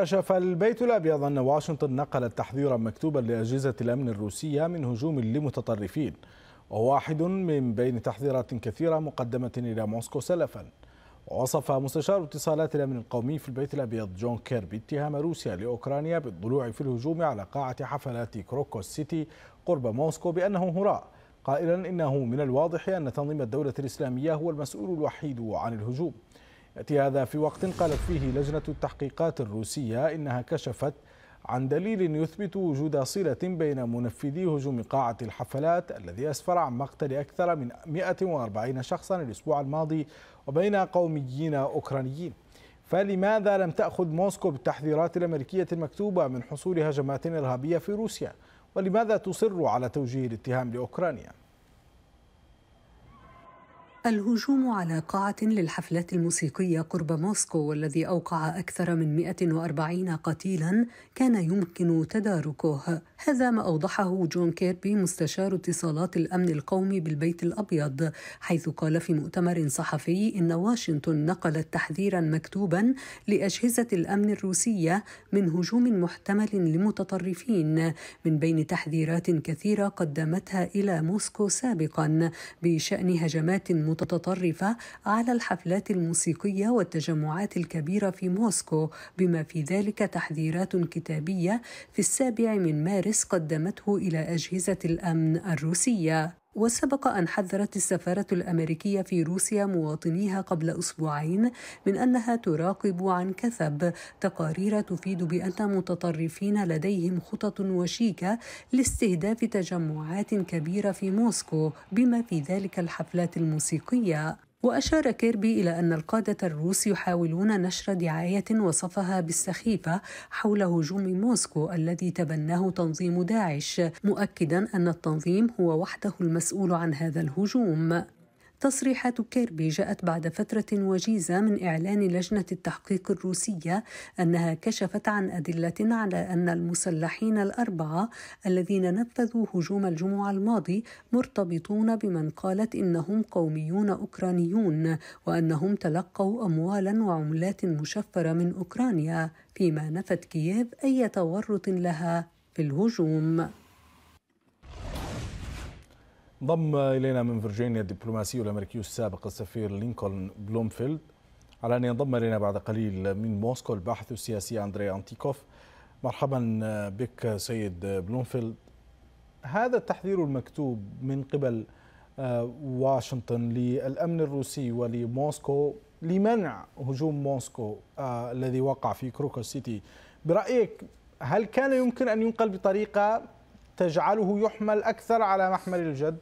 كشف البيت الأبيض أن واشنطن نقلت تحذيرا مكتوبا لأجهزة الأمن الروسية من هجوم لمتطرفين وواحد من بين تحذيرات كثيرة مقدمة إلى موسكو سلفا ووصف مستشار اتصالات الأمن القومي في البيت الأبيض جون كيربي اتهام روسيا لأوكرانيا بالضلوع في الهجوم على قاعة حفلات كروكوس سيتي قرب موسكو بأنه هراء قائلا إنه من الواضح أن تنظيم الدولة الإسلامية هو المسؤول الوحيد عن الهجوم يأتي هذا في وقت قالت فيه لجنة التحقيقات الروسية إنها كشفت عن دليل يثبت وجود صلة بين منفذي هجوم قاعة الحفلات الذي أسفر عن مقتل أكثر من 140 شخصا الأسبوع الماضي وبين قوميين أوكرانيين فلماذا لم تأخذ موسكو بالتحذيرات الأمريكية المكتوبة من حصول هجمات إرهابية في روسيا؟ ولماذا تصر على توجيه الاتهام لأوكرانيا؟ الهجوم على قاعة للحفلات الموسيقية قرب موسكو والذي أوقع أكثر من 140 قتيلا كان يمكن تداركه هذا ما أوضحه جون كيربي مستشار اتصالات الأمن القومي بالبيت الأبيض حيث قال في مؤتمر صحفي إن واشنطن نقلت تحذيرا مكتوبا لأجهزة الأمن الروسية من هجوم محتمل لمتطرفين من بين تحذيرات كثيرة قدمتها إلى موسكو سابقا بشأن هجمات متطرفة على الحفلات الموسيقية والتجمعات الكبيرة في موسكو بما في ذلك تحذيرات كتابية في السابع من مارس مدارس قدمته إلى أجهزة الأمن الروسية وسبق أن حذرت السفارة الأمريكية في روسيا مواطنيها قبل أسبوعين من أنها تراقب عن كثب تقارير تفيد بأن متطرفين لديهم خطط وشيكة لاستهداف تجمعات كبيرة في موسكو بما في ذلك الحفلات الموسيقية وأشار كيربي إلى أن القادة الروس يحاولون نشر دعاية وصفها بالسخيفة حول هجوم موسكو الذي تبناه تنظيم داعش، مؤكدا أن التنظيم هو وحده المسؤول عن هذا الهجوم. تصريحات كيربي جاءت بعد فترة وجيزة من إعلان لجنة التحقيق الروسية أنها كشفت عن أدلة على أن المسلحين الأربعة الذين نفذوا هجوم الجمعة الماضي مرتبطون بمن قالت إنهم قوميون أوكرانيون وأنهم تلقوا أموالا وعملات مشفرة من أوكرانيا فيما نفت كييف أي تورط لها في الهجوم انضم الينا من فرجينيا الدبلوماسي الامريكي السابق السفير لينكولن بلومفيلد على ان ينضم الينا بعد قليل من موسكو الباحث السياسي اندري انتيكوف مرحبا بك سيد بلومفيلد هذا التحذير المكتوب من قبل آه، واشنطن للامن الروسي ولموسكو لمنع هجوم موسكو آه، الذي وقع في كروكو سيتي برايك هل كان يمكن ان ينقل بطريقه تجعله يحمل اكثر على محمل الجد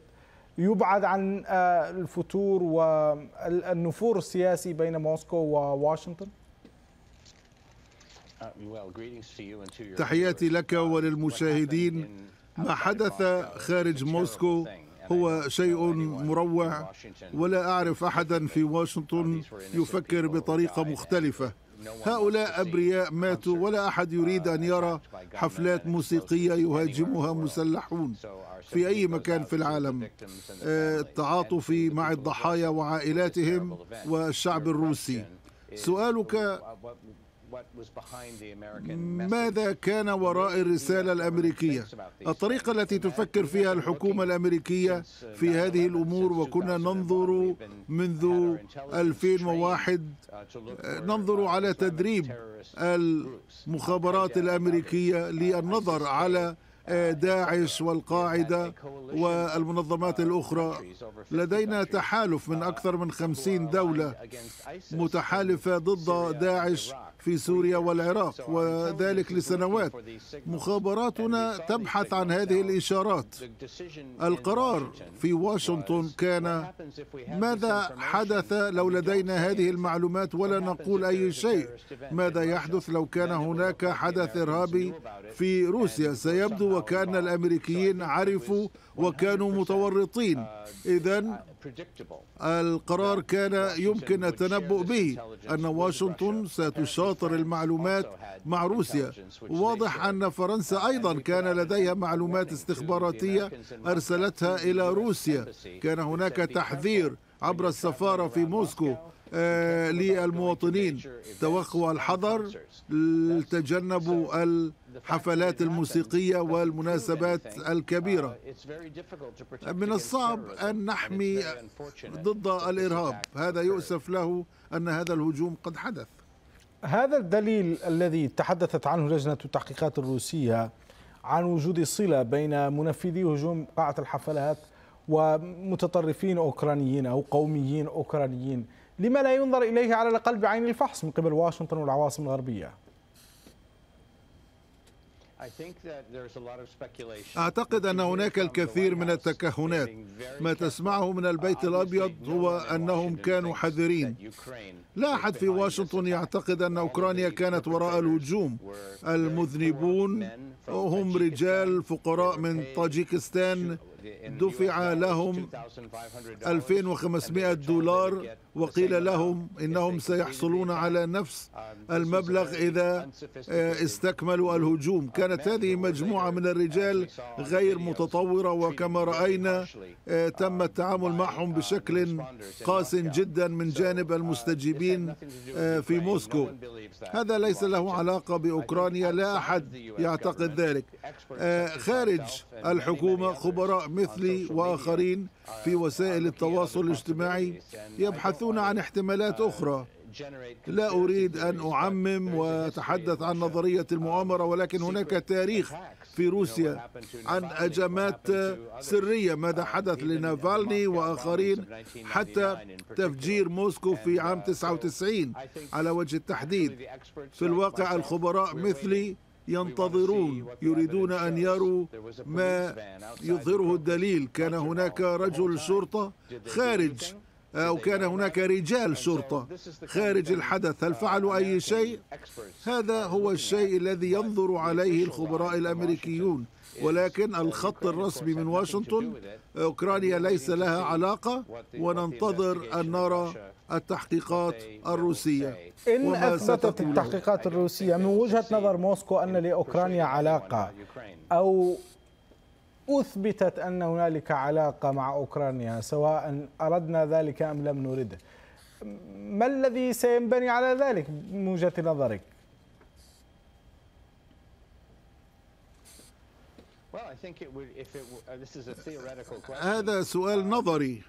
يبعد عن آه، الفتور والنفور السياسي بين موسكو وواشنطن؟ uh, تحياتي لك uh, وللمشاهدين ما حدث خارج موسكو هو شيء مروع ولا اعرف احدا في واشنطن يفكر بطريقه مختلفه هؤلاء أبرياء ماتوا ولا أحد يريد أن يرى آه، حفلات موسيقية يهاجمها مسلحون في أي مكان في العالم آه، التعاطفي مع الضحايا وعائلاتهم والشعب الروسي سؤالك ماذا كان وراء الرسالة الأمريكية؟ الطريقة التي تفكر فيها الحكومة الأمريكية uh, في هذه الأمور وكنا ننظر منذ 2001 uh, آه، ننظر uh, على تدريب المخابرات الأمريكية للنظر على آه، داعش والقاعدة والمنظمات الأخرى لدينا تحالف من أكثر من خمسين دولة متحالفة ضد داعش في سوريا والعراق وذلك لسنوات مخابراتنا تبحث عن هذه الإشارات القرار في واشنطن كان ماذا حدث لو لدينا هذه المعلومات ولا نقول أي شيء ماذا يحدث لو كان هناك حدث إرهابي في روسيا سيبدو وكأن الأمريكيين عرفوا وكانوا متورطين إذا القرار كان يمكن التنبؤ به أن واشنطن ستشاطر المعلومات مع روسيا واضح أن فرنسا أيضا كان لديها معلومات استخباراتية أرسلتها إلى روسيا كان هناك تحذير عبر السفارة في موسكو آه، للمواطنين توخوا الحذر تجنبوا الحفلات الموسيقية والمناسبات الكبيرة من الصعب أن نحمي ضد الإرهاب هذا يؤسف له أن هذا الهجوم قد حدث هذا الدليل الذي تحدثت عنه لجنة التحقيقات الروسية عن وجود صلة بين منفذي هجوم قاعة الحفلات ومتطرفين أوكرانيين أو قوميين أوكرانيين لما لا ينظر إليه على الأقل بعين الفحص من قبل واشنطن والعواصم الغربية أعتقد أن هناك الكثير من التكهنات ما تسمعه من البيت الأبيض هو أنهم كانوا حذرين لا أحد في واشنطن يعتقد أن أوكرانيا كانت وراء الهجوم المذنبون هم رجال فقراء من طاجيكستان دفع لهم 2500 دولار وقيل لهم إنهم سيحصلون على نفس المبلغ إذا آه، استكملوا الهجوم كانت هذه مجموعة من الرجال غير متطورة وكما رأينا آه، تم التعامل معهم بشكل قاس جدا من جانب المستجيبين آه، في موسكو هذا ليس له علاقة بأوكرانيا لا أحد يعتقد ذلك آه، خارج الحكومة خبراء مثلي وآخرين في وسائل التواصل الاجتماعي يبحثون عن احتمالات أخرى لا أريد أن أعمم وأتحدث عن نظرية المؤامرة ولكن هناك تاريخ في روسيا عن هجمات سرية ماذا حدث لنافالني وآخرين حتى تفجير موسكو في عام 99 على وجه التحديد في الواقع الخبراء مثلي ينتظرون يريدون ان يروا ما يظهره الدليل كان هناك رجل شرطه خارج أو كان هناك رجال شرطة خارج الحدث هل فعلوا أي شيء؟ هذا هو الشيء الذي ينظر عليه الخبراء الأمريكيون ولكن الخط الرسمي من واشنطن أوكرانيا ليس لها علاقة وننتظر أن نرى التحقيقات الروسية إن أثبتت التحقيقات الروسية من وجهة نظر موسكو أن لأوكرانيا علاقة أو أثبتت أن هنالك علاقة مع أوكرانيا سواء أردنا ذلك أم لم نرده ما الذي سينبني على ذلك من وجهة نظرك؟ هذا سؤال نظري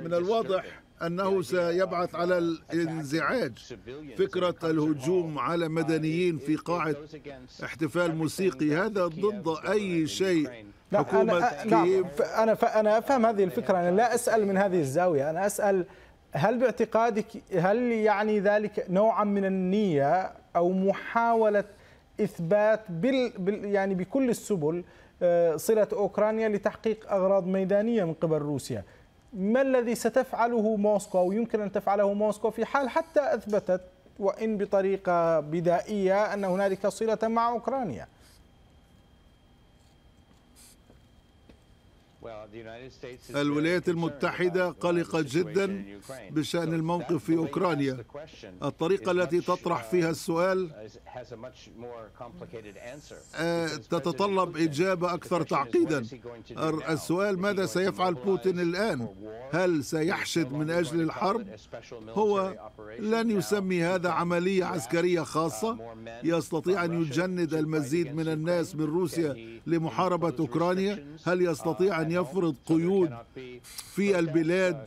من الواضح أنه سيبعث على um, الانزعاج فكرة الهجوم على uh, مدنيين في قاعة احتفال موسيقي هذا ضد أي شيء نعم، حكومة كييف نعم، أنا أنا أفهم هذه الفكرة أنا لا أسأل من هذه الزاوية أنا أسأل هل باعتقادك هل يعني ذلك نوعا من النية أو محاولة اثبات بال يعني بكل السبل آه، صله اوكرانيا لتحقيق اغراض ميدانيه من قبل روسيا. ما الذي ستفعله موسكو او يمكن ان تفعله موسكو في حال حتى اثبتت وان بطريقه بدائيه ان هنالك صله مع اوكرانيا؟ الولايات المتحدة قلقة جدا بشأن الموقف في أوكرانيا الطريقة التي تطرح فيها السؤال آه، تتطلب إجابة أكثر تعقيدا السؤال ماذا سيفعل بوتين الآن هل سيحشد من أجل الحرب هو لن يسمي هذا عملية عسكرية خاصة يستطيع أن يجند المزيد من الناس من روسيا لمحاربة أوكرانيا هل يستطيع أن يفرض قيود في البلاد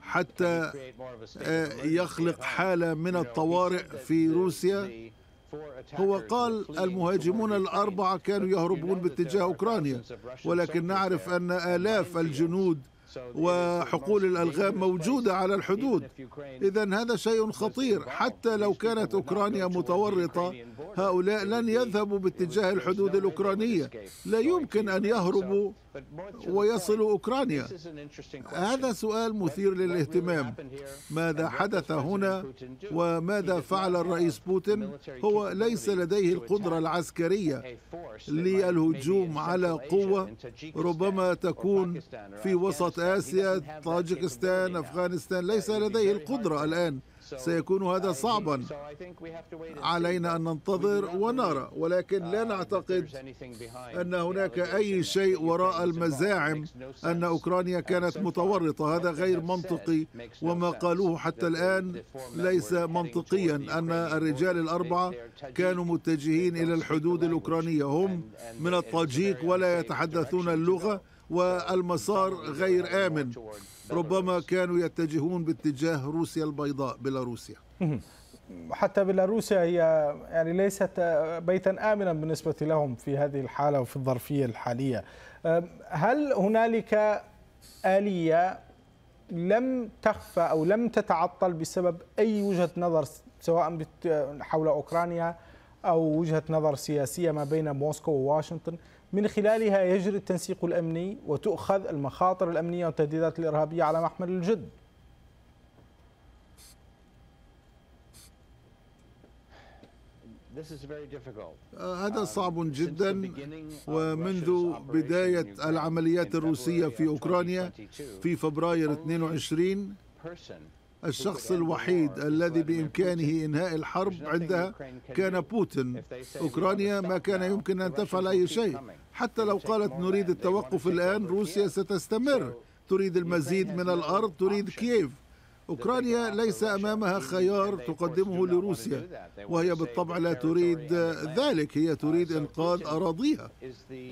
حتى آه، يخلق حالة من الطوارئ في روسيا هو قال المهاجمون الأربعة كانوا يهربون باتجاه أوكرانيا ولكن نعرف أن آلاف الجنود وحقول الألغام موجودة على الحدود إذا هذا شيء خطير حتى لو كانت أوكرانيا متورطة هؤلاء لن يذهبوا باتجاه الحدود الأوكرانية لا يمكن أن يهربوا ويصل أوكرانيا هذا سؤال مثير للاهتمام ماذا حدث هنا وماذا فعل الرئيس بوتين هو ليس لديه القدرة العسكرية للهجوم على قوة ربما تكون في وسط آسيا طاجكستان أفغانستان ليس لديه القدرة الآن سيكون هذا صعبا علينا أن ننتظر ونرى uh, ولكن لا نعتقد أن هناك أي شيء وراء المزاعم أن أوكرانيا كانت متورطة هذا غير منطقي وما قالوه حتى الآن ليس منطقيا أن الرجال الأربعة كانوا متجهين إلى الحدود الأوكرانية هم من الطاجيك ولا يتحدثون اللغة والمسار غير آمن ربما كانوا يتجهون باتجاه روسيا البيضاء بيلاروسيا حتى بيلاروسيا هي يعني ليست بيتا امنا بالنسبه لهم في هذه الحاله وفي الظرفيه الحاليه هل هنالك اليه لم تخفى او لم تتعطل بسبب اي وجهه نظر سواء حول اوكرانيا او وجهه نظر سياسيه ما بين موسكو وواشنطن من خلالها يجري التنسيق الأمني وتؤخذ المخاطر الأمنية والتهديدات الإرهابية على محمل الجد آه، هذا um, صعب جدا ومنذ بداية العمليات الروسية في أوكرانيا في فبراير 22 الشخص الوحيد الذي بإمكانه إنهاء الحرب عندها كان بوتين أوكرانيا ما كان يمكن أن تفعل أي شيء حتى لو قالت نريد التوقف الآن روسيا ستستمر تريد المزيد من الأرض تريد كييف أوكرانيا ليس أمامها خيار تقدمه لروسيا وهي بالطبع لا تريد ذلك هي تريد إنقاذ أراضيها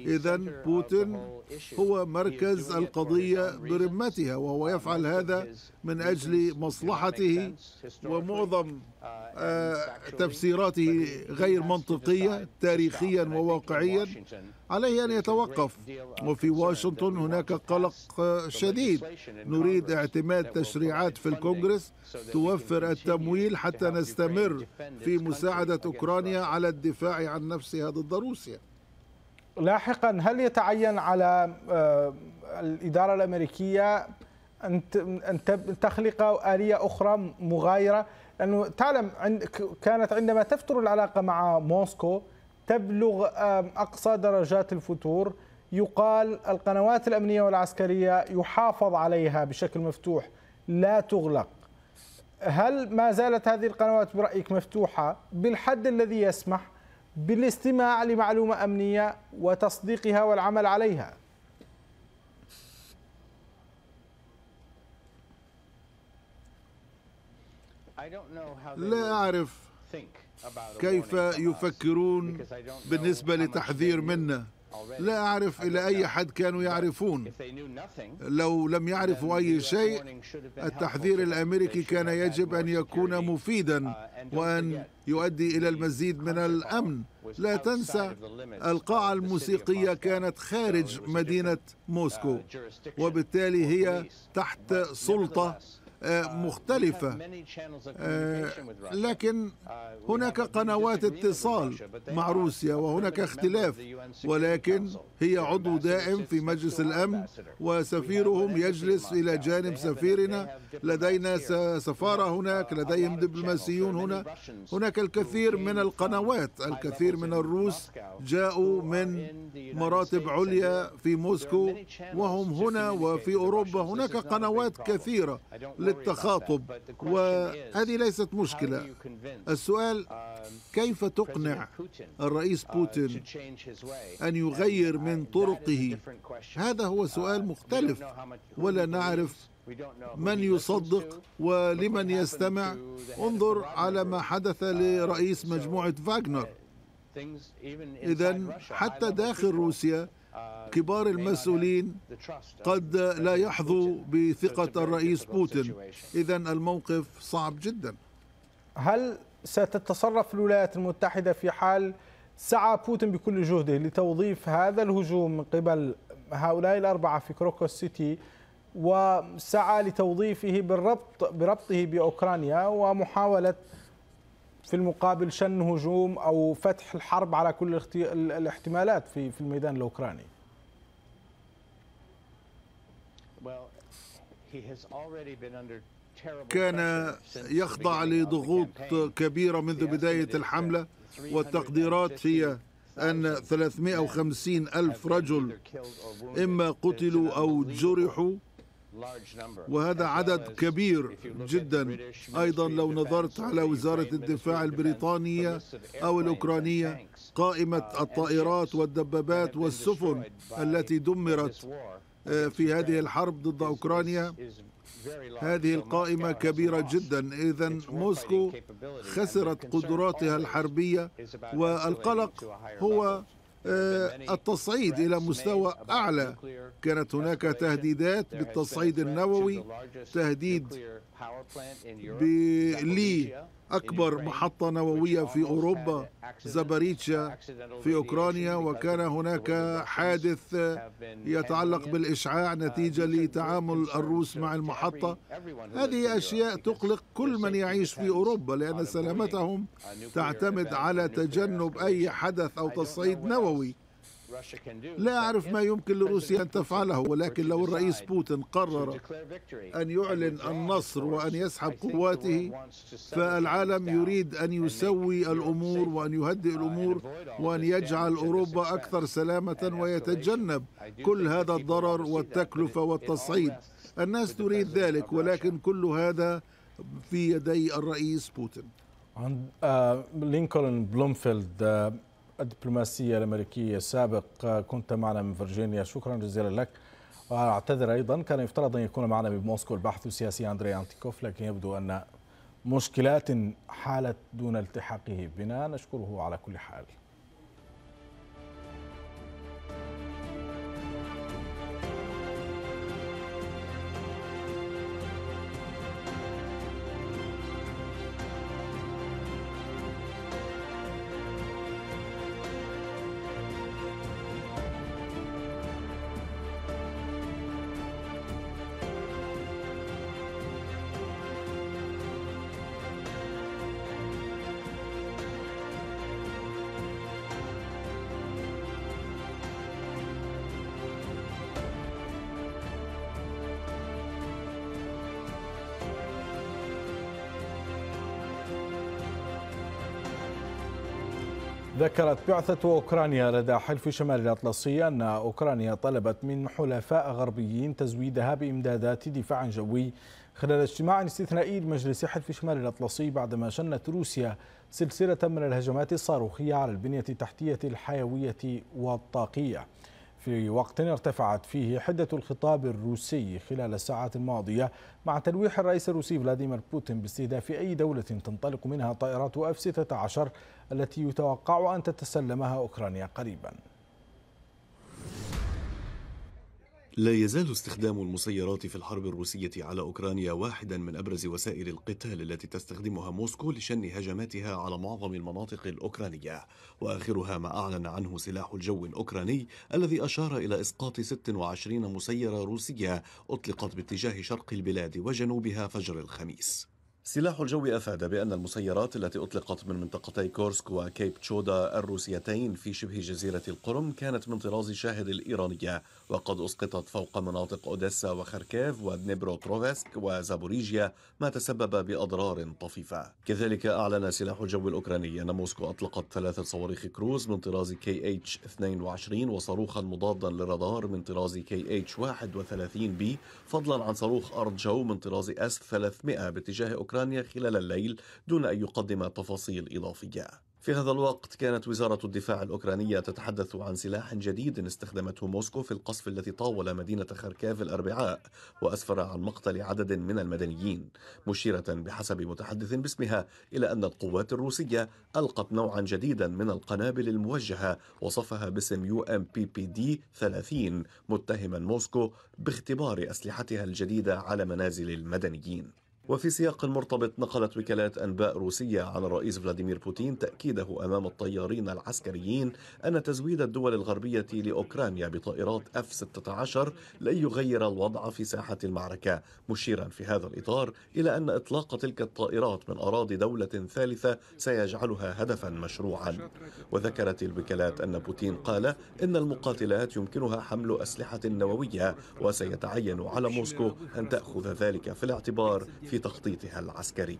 إذا بوتين هو مركز القضية برمتها وهو يفعل هذا من أجل مصلحته ومعظم آه، تفسيراته غير منطقية تاريخيا وواقعيا عليه أن يتوقف وفي واشنطن هناك قلق شديد نريد اعتماد تشريعات في الكونغرس توفر التمويل حتى نستمر في مساعدة أوكرانيا على الدفاع عن نفسها ضد روسيا لاحقا هل يتعين على آه، الإدارة الأمريكية أن تخلق آلية أخرى مغايرة لأنه تعلم كانت عندما تفتر العلاقة مع موسكو تبلغ آه، أقصى درجات الفتور يقال القنوات الأمنية والعسكرية يحافظ عليها بشكل مفتوح لا تغلق هل ما زالت هذه القنوات برأيك مفتوحة بالحد الذي يسمح بالاستماع لمعلومة أمنية وتصديقها والعمل عليها لا أعرف كيف يفكرون بالنسبة لتحذير منا لا أعرف إلى أي حد كانوا يعرفون لو لم يعرفوا أي شيء التحذير الأمريكي كان يجب أن يكون مفيدا uh, وأن يؤدي إلى المزيد من الأمن لا تنسى القاعة الموسيقية كانت خارج مدينة uh, موسكو وبالتالي هي تحت سلطة آه، مختلفة آه، لكن هناك قنوات اتصال مع روسيا وهناك اختلاف ولكن هي عضو دائم في مجلس الأمن وسفيرهم يجلس إلى جانب سفيرنا لدينا سفارة هناك لديهم دبلوماسيون هنا هناك الكثير من القنوات الكثير من الروس جاءوا من مراتب عليا في موسكو وهم هنا وفي أوروبا هناك قنوات كثيرة للتخاطب وهذه ليست مشكلة السؤال كيف تقنع الرئيس بوتين أن يغير من طرقه هذا هو سؤال مختلف ولا نعرف من يصدق ولمن يستمع انظر على ما حدث لرئيس مجموعة فاغنر إذا حتى داخل روسيا كبار المسؤولين قد لا يحظوا بثقة الرئيس بوتين إذا الموقف صعب جدا هل ستتصرف الولايات المتحدة في حال سعى بوتين بكل جهده لتوظيف هذا الهجوم من قبل هؤلاء الأربعة في كروكوس سيتي وسعى لتوظيفه بالربط بربطه بأوكرانيا ومحاولة في المقابل شن هجوم او فتح الحرب على كل الاحتمالات في في الميدان الاوكراني كان يخضع لضغوط كبيرة منذ بداية الحملة والتقديرات هي أن 350 ألف رجل إما قتلوا أو جرحوا وهذا عدد كبير جدا ايضا لو نظرت على وزاره الدفاع البريطانيه او الاوكرانيه قائمه uh, الطائرات والدبابات والسفن التي دمرت آه، في هذه الحرب ضد اوكرانيا هذه القائمة كبيرة جدا إذا موسكو خسرت قدراتها الحربية والقلق هو آه، التصعيد إلى مستوى أعلى كانت هناك تهديدات بالتصعيد النووي تهديد بلي أكبر محطة نووية في أوروبا زباريتشا في أوكرانيا وكان هناك حادث يتعلق بالإشعاع uh, نتيجة لتعامل الروس مع المحطة هذه أشياء تقلق كل من يعيش في أوروبا لأن سلامتهم تعتمد على تجنب أي حدث أو تصعيد نووي لا أعرف ما يمكن لروسيا أن تفعله ولكن لو الرئيس بوتين قرر أن يعلن النصر وأن يسحب قواته فالعالم يريد أن يسوي الأمور وأن يهدئ الأمور وأن يجعل أوروبا أكثر سلامة ويتجنب كل هذا الضرر والتكلفة والتصعيد الناس تريد ذلك ولكن كل هذا في يدي الرئيس بوتين عند آه، لينكولن بلومفيلد آه، الدبلوماسية الأمريكية السابق آه، كنت معنا من فرجينيا شكرا جزيلا لك وأعتذر آه، أيضا كان يفترض أن يكون معنا بموسكو الباحث السياسي أندري أنتيكوف لكن يبدو أن مشكلات حالت دون التحاقه بنا نشكره على كل حال ذكرت بعثة أوكرانيا لدى حلف شمال الأطلسي أن أوكرانيا طلبت من حلفاء غربيين تزويدها بإمدادات دفاع جوي خلال اجتماع استثنائي لمجلس حلف شمال الأطلسي بعدما شنت روسيا سلسلة من الهجمات الصاروخية على البنية التحتية الحيوية والطاقية في وقت ارتفعت فيه حدة الخطاب الروسي خلال الساعات الماضية مع تلويح الرئيس الروسي فلاديمير بوتين باستهداف أي دولة تنطلق منها طائرات F-16 التي يتوقع أن تتسلمها أوكرانيا قريباً لا يزال استخدام المسيرات في الحرب الروسية على أوكرانيا واحدا من أبرز وسائل القتال التي تستخدمها موسكو لشن هجماتها على معظم المناطق الأوكرانية وآخرها ما أعلن عنه سلاح الجو الأوكراني الذي أشار إلى إسقاط 26 مسيرة روسية أطلقت باتجاه شرق البلاد وجنوبها فجر الخميس سلاح الجو أفاد بأن المسيرات التي أطلقت من منطقتي كورسك وكيب تشودا الروسيتين في شبه جزيرة القرم كانت من طراز شاهد الإيرانية وقد أسقطت فوق مناطق أوديسا وخركيف ودنيبروتروفسك وزابوريجيا ما تسبب بأضرار طفيفة كذلك أعلن سلاح الجو الأوكراني أن موسكو أطلقت ثلاثة صواريخ كروز من طراز كي اتش 22 وصاروخا مضادا للرادار من طراز كي اتش 31 بي فضلا عن صاروخ أرض جو من طراز اس 300 باتجاه أوكرانيا أوكرانيا خلال الليل دون أن يقدم تفاصيل إضافية في هذا الوقت كانت وزارة الدفاع الأوكرانية تتحدث عن سلاح جديد استخدمته موسكو في القصف الذي طاول مدينة خركاف الأربعاء وأسفر عن مقتل عدد من المدنيين مشيرة بحسب متحدث باسمها إلى أن القوات الروسية ألقت نوعا جديدا من القنابل الموجهة وصفها باسم يو ام بي بي دي 30 متهما موسكو باختبار أسلحتها الجديدة على منازل المدنيين وفي سياق مرتبط نقلت وكالات أنباء روسية عن الرئيس فلاديمير بوتين تأكيده أمام الطيارين العسكريين أن تزويد الدول الغربية لأوكرانيا بطائرات F-16 لن يغير الوضع في ساحة المعركة مشيرا في هذا الإطار إلى أن إطلاق تلك الطائرات من أراضي دولة ثالثة سيجعلها هدفا مشروعا وذكرت الوكالات أن بوتين قال إن المقاتلات يمكنها حمل أسلحة نووية وسيتعين على موسكو أن تأخذ ذلك في الاعتبار في تخطيطها العسكري